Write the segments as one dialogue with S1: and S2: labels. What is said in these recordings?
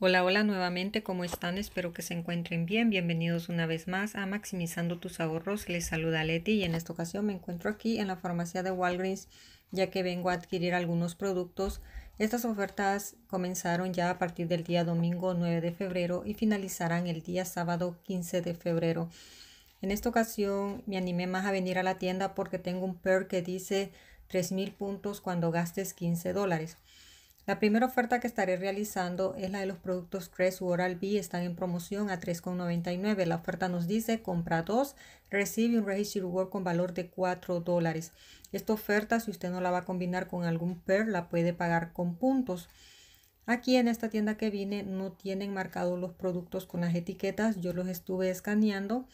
S1: Hola, hola nuevamente, ¿cómo están? Espero que se encuentren bien. Bienvenidos una vez más a Maximizando tus ahorros. Les saluda Leti y en esta ocasión me encuentro aquí en la farmacia de Walgreens ya que vengo a adquirir algunos productos. Estas ofertas comenzaron ya a partir del día domingo 9 de febrero y finalizarán el día sábado 15 de febrero. En esta ocasión me animé más a venir a la tienda porque tengo un PER que dice 3.000 puntos cuando gastes 15 dólares. La primera oferta que estaré realizando es la de los productos Crest Oral-B, están en promoción a $3,99. La oferta nos dice compra dos, recibe un registro Work con valor de $4 dólares. Esta oferta, si usted no la va a combinar con algún PER, la puede pagar con puntos. Aquí en esta tienda que vine no tienen marcados los productos con las etiquetas, yo los estuve escaneando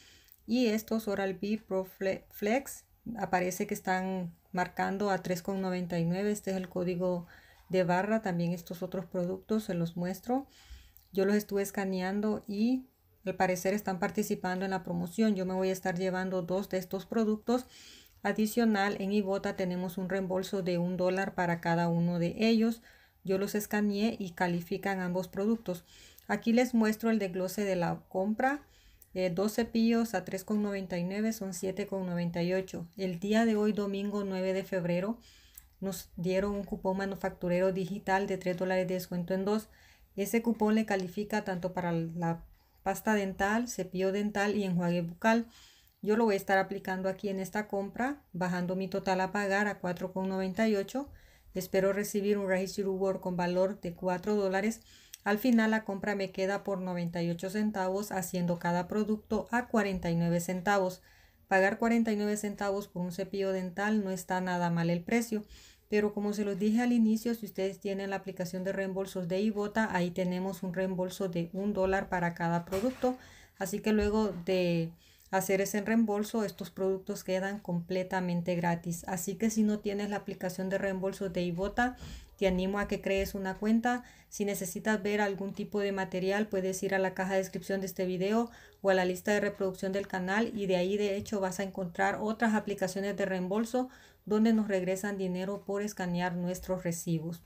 S1: y estos Oral-B Pro Flex aparece que están marcando a 3,99, este es el código de barra también estos otros productos, se los muestro. Yo los estuve escaneando y al parecer están participando en la promoción. Yo me voy a estar llevando dos de estos productos. Adicional, en Ibota tenemos un reembolso de un dólar para cada uno de ellos. Yo los escaneé y califican ambos productos. Aquí les muestro el desglose de la compra. Eh, dos cepillos a 3,99 son 7,98. El día de hoy, domingo 9 de febrero, nos dieron un cupón manufacturero digital de 3 dólares de descuento en dos. Ese cupón le califica tanto para la pasta dental, cepillo dental y enjuague bucal. Yo lo voy a estar aplicando aquí en esta compra, bajando mi total a pagar a 4,98. Espero recibir un registro reward con valor de 4 dólares. Al final la compra me queda por 98 centavos, haciendo cada producto a 49 centavos. Pagar 49 centavos por un cepillo dental no está nada mal el precio. Pero como se los dije al inicio, si ustedes tienen la aplicación de reembolsos de Ibota, ahí tenemos un reembolso de un dólar para cada producto. Así que luego de hacer ese reembolso, estos productos quedan completamente gratis. Así que si no tienes la aplicación de reembolso de Ibota, te animo a que crees una cuenta. Si necesitas ver algún tipo de material, puedes ir a la caja de descripción de este video o a la lista de reproducción del canal y de ahí de hecho vas a encontrar otras aplicaciones de reembolso donde nos regresan dinero por escanear nuestros recibos.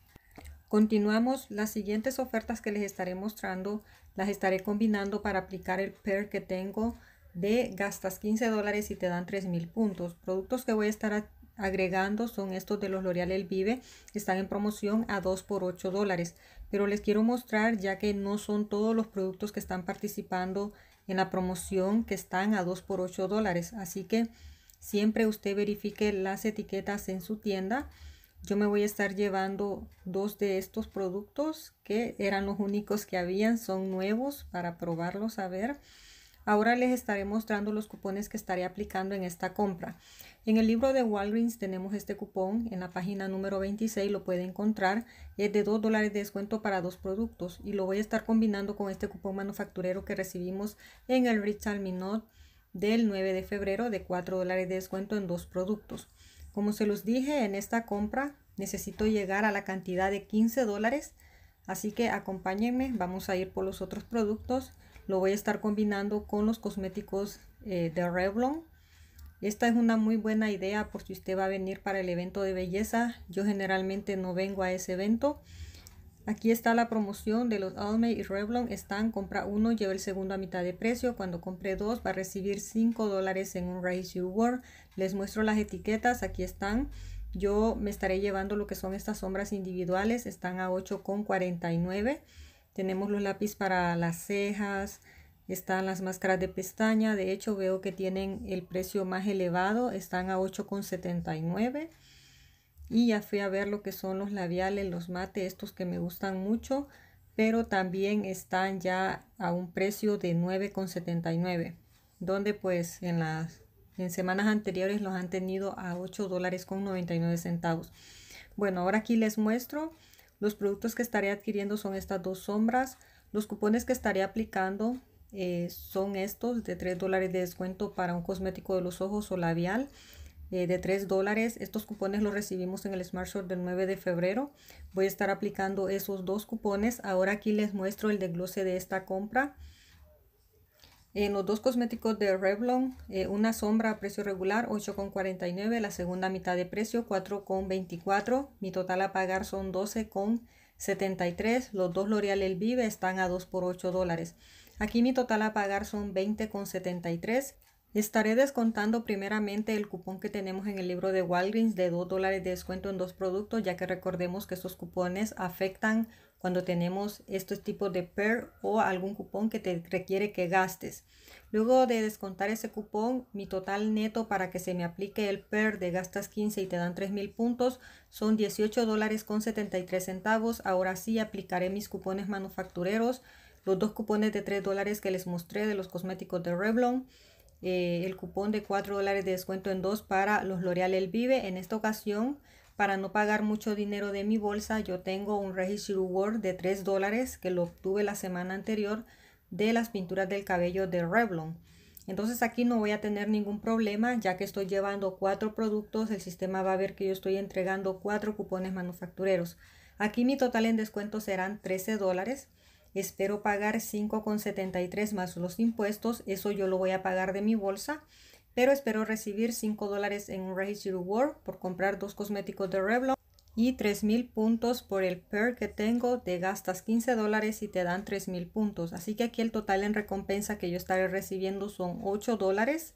S1: Continuamos, las siguientes ofertas que les estaré mostrando las estaré combinando para aplicar el PER que tengo de gastas 15 dólares y te dan 3000 puntos. Productos que voy a estar agregando son estos de los L'Oreal El Vive, están en promoción a 2 por 8 dólares, pero les quiero mostrar ya que no son todos los productos que están participando en la promoción que están a 2 por 8 dólares, así que Siempre usted verifique las etiquetas en su tienda. Yo me voy a estar llevando dos de estos productos que eran los únicos que habían, son nuevos para probarlos a ver. Ahora les estaré mostrando los cupones que estaré aplicando en esta compra. En el libro de Walgreens tenemos este cupón, en la página número 26 lo puede encontrar, es de 2 dólares de descuento para dos productos y lo voy a estar combinando con este cupón manufacturero que recibimos en el Retail Minot del 9 de febrero de 4 dólares de descuento en dos productos. Como se los dije, en esta compra necesito llegar a la cantidad de 15 dólares, así que acompáñenme, vamos a ir por los otros productos. Lo voy a estar combinando con los cosméticos eh, de Revlon. Esta es una muy buena idea por si usted va a venir para el evento de belleza. Yo generalmente no vengo a ese evento, Aquí está la promoción de los Almay y Revlon. Están, compra uno, lleva el segundo a mitad de precio. Cuando compre dos, va a recibir 5 dólares en un Raise Your World. Les muestro las etiquetas. Aquí están. Yo me estaré llevando lo que son estas sombras individuales. Están a 8,49. Tenemos los lápices para las cejas. Están las máscaras de pestaña. De hecho, veo que tienen el precio más elevado. Están a 8,79. Y ya fui a ver lo que son los labiales, los mate, estos que me gustan mucho, pero también están ya a un precio de 9,79, donde pues en las en semanas anteriores los han tenido a 8 dólares con 99 centavos. Bueno, ahora aquí les muestro los productos que estaré adquiriendo son estas dos sombras. Los cupones que estaré aplicando eh, son estos de 3 dólares de descuento para un cosmético de los ojos o labial. Eh, de 3 dólares. Estos cupones los recibimos en el Smart del 9 de febrero. Voy a estar aplicando esos dos cupones. Ahora aquí les muestro el desglose de esta compra. En los dos cosméticos de Revlon, eh, una sombra a precio regular 8,49, la segunda mitad de precio 4,24. Mi total a pagar son 12,73. Los dos L'Oreal El Vive están a 2 por 8 dólares. Aquí mi total a pagar son 20,73. Estaré descontando primeramente el cupón que tenemos en el libro de Walgreens de 2 dólares de descuento en dos productos, ya que recordemos que estos cupones afectan cuando tenemos estos tipos de PER o algún cupón que te requiere que gastes. Luego de descontar ese cupón, mi total neto para que se me aplique el PER de gastas 15 y te dan 3,000 puntos son 18 dólares con 73 centavos. Ahora sí aplicaré mis cupones manufactureros, los dos cupones de 3 dólares que les mostré de los cosméticos de Revlon eh, el cupón de 4 dólares de descuento en dos para los L'Oreal El Vive. En esta ocasión, para no pagar mucho dinero de mi bolsa, yo tengo un Registry Reward de 3 dólares que lo obtuve la semana anterior de las pinturas del cabello de Revlon. Entonces aquí no voy a tener ningún problema ya que estoy llevando cuatro productos, el sistema va a ver que yo estoy entregando cuatro cupones manufactureros. Aquí mi total en descuento serán 13 dólares espero pagar 5,73 más los impuestos, eso yo lo voy a pagar de mi bolsa, pero espero recibir 5 dólares en un Registry Reward por comprar dos cosméticos de Revlon y 3.000 puntos por el PER que tengo, te gastas 15 dólares y te dan 3.000 puntos. Así que aquí el total en recompensa que yo estaré recibiendo son 8 dólares.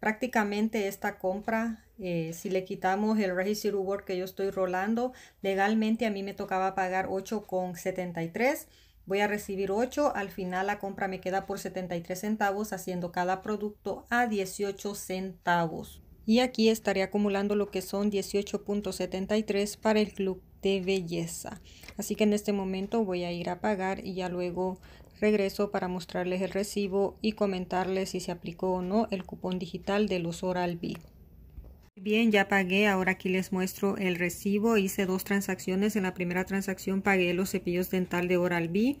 S1: Prácticamente esta compra, eh, si le quitamos el Registry Reward que yo estoy rolando, legalmente a mí me tocaba pagar 8,73 Voy a recibir 8, al final la compra me queda por 73 centavos, haciendo cada producto a 18 centavos. Y aquí estaré acumulando lo que son 18.73 para el club de belleza. Así que en este momento voy a ir a pagar y ya luego regreso para mostrarles el recibo y comentarles si se aplicó o no el cupón digital del los Oral B. Bien, ya pagué. Ahora aquí les muestro el recibo. Hice dos transacciones. En la primera transacción pagué los cepillos dental de Oral-B.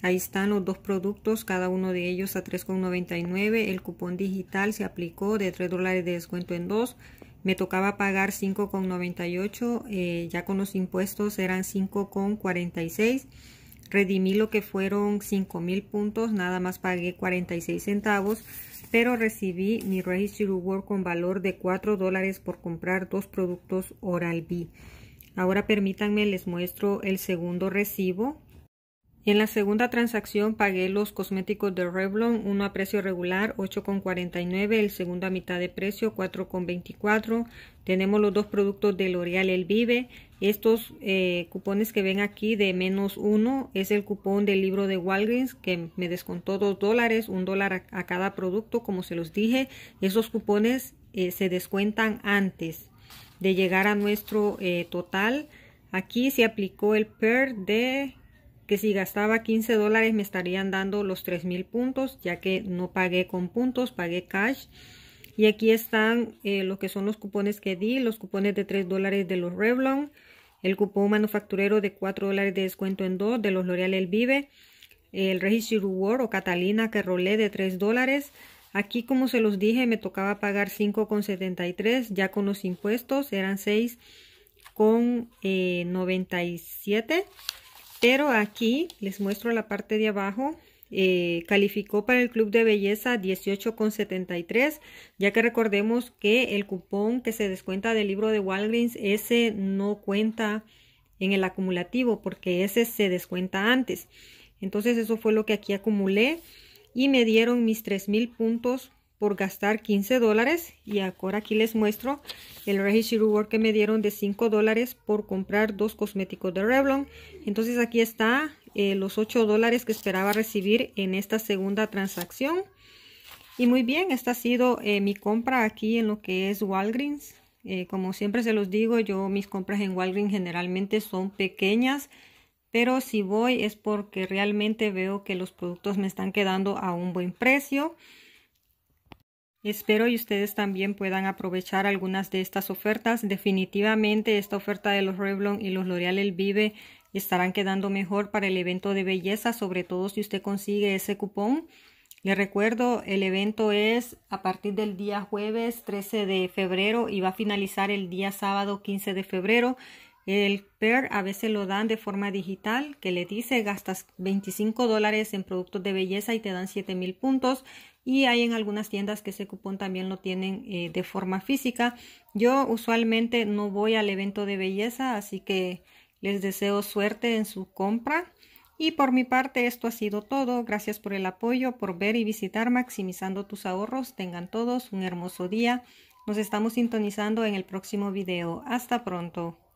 S1: Ahí están los dos productos, cada uno de ellos a 3,99. El cupón digital se aplicó de 3 dólares de descuento en dos Me tocaba pagar 5,98. Eh, ya con los impuestos eran 5,46. Redimí lo que fueron 5,000 puntos. Nada más pagué 46 centavos pero recibí mi Registry Reward con valor de 4 dólares por comprar dos productos Oral-B. Ahora permítanme, les muestro el segundo recibo en la segunda transacción pagué los cosméticos de Revlon, uno a precio regular 8,49, el segundo a mitad de precio 4,24. Tenemos los dos productos de L'Oreal El Vive. Estos eh, cupones que ven aquí de menos uno es el cupón del libro de Walgreens que me descontó dos dólares, un dólar a, cada producto, como se los dije. Esos cupones eh, se descuentan antes de llegar a nuestro eh, total. Aquí se aplicó el PER de que si gastaba 15 dólares me estarían dando los 3000 puntos ya que no pagué con puntos pagué cash y aquí están eh, los que son los cupones que di los cupones de 3 dólares de los Revlon el cupón manufacturero de 4 dólares de descuento en dos de los L'Oreal El Vive el Registro Reward o Catalina que rolé de 3 dólares Aquí, como se los dije, me tocaba pagar 5,73, ya con los impuestos eran 6,97. Pero aquí les muestro la parte de abajo. Eh, calificó para el club de belleza 18,73 ya que recordemos que el cupón que se descuenta del libro de Walgreens ese no cuenta en el acumulativo porque ese se descuenta antes entonces eso fue lo que aquí acumulé y me dieron mis 3000 puntos por gastar 15 dólares y ahora aquí les muestro el Registry Reward que me dieron de 5 dólares por comprar dos cosméticos de Revlon entonces aquí está eh, los 8 dólares que esperaba recibir en esta segunda transacción y muy bien esta ha sido eh, mi compra aquí en lo que es Walgreens eh, como siempre se los digo yo mis compras en Walgreens generalmente son pequeñas pero si voy es porque realmente veo que los productos me están quedando a un buen precio Espero y ustedes también puedan aprovechar algunas de estas ofertas. Definitivamente esta oferta de los Revlon y los L'Oreal El Vive estarán quedando mejor para el evento de belleza, sobre todo si usted consigue ese cupón. Le recuerdo, el evento es a partir del día jueves 13 de febrero y va a finalizar el día sábado 15 de febrero. El PER a veces lo dan de forma digital, que le dice gastas 25 dólares en productos de belleza y te dan 7 mil puntos. Y hay en algunas tiendas que ese cupón también lo tienen eh, de forma física. Yo usualmente no voy al evento de belleza, así que les deseo suerte en su compra. Y por mi parte, esto ha sido todo. Gracias por el apoyo, por ver y visitar Maximizando tus ahorros. Tengan todos un hermoso día. Nos estamos sintonizando en el próximo video. Hasta pronto.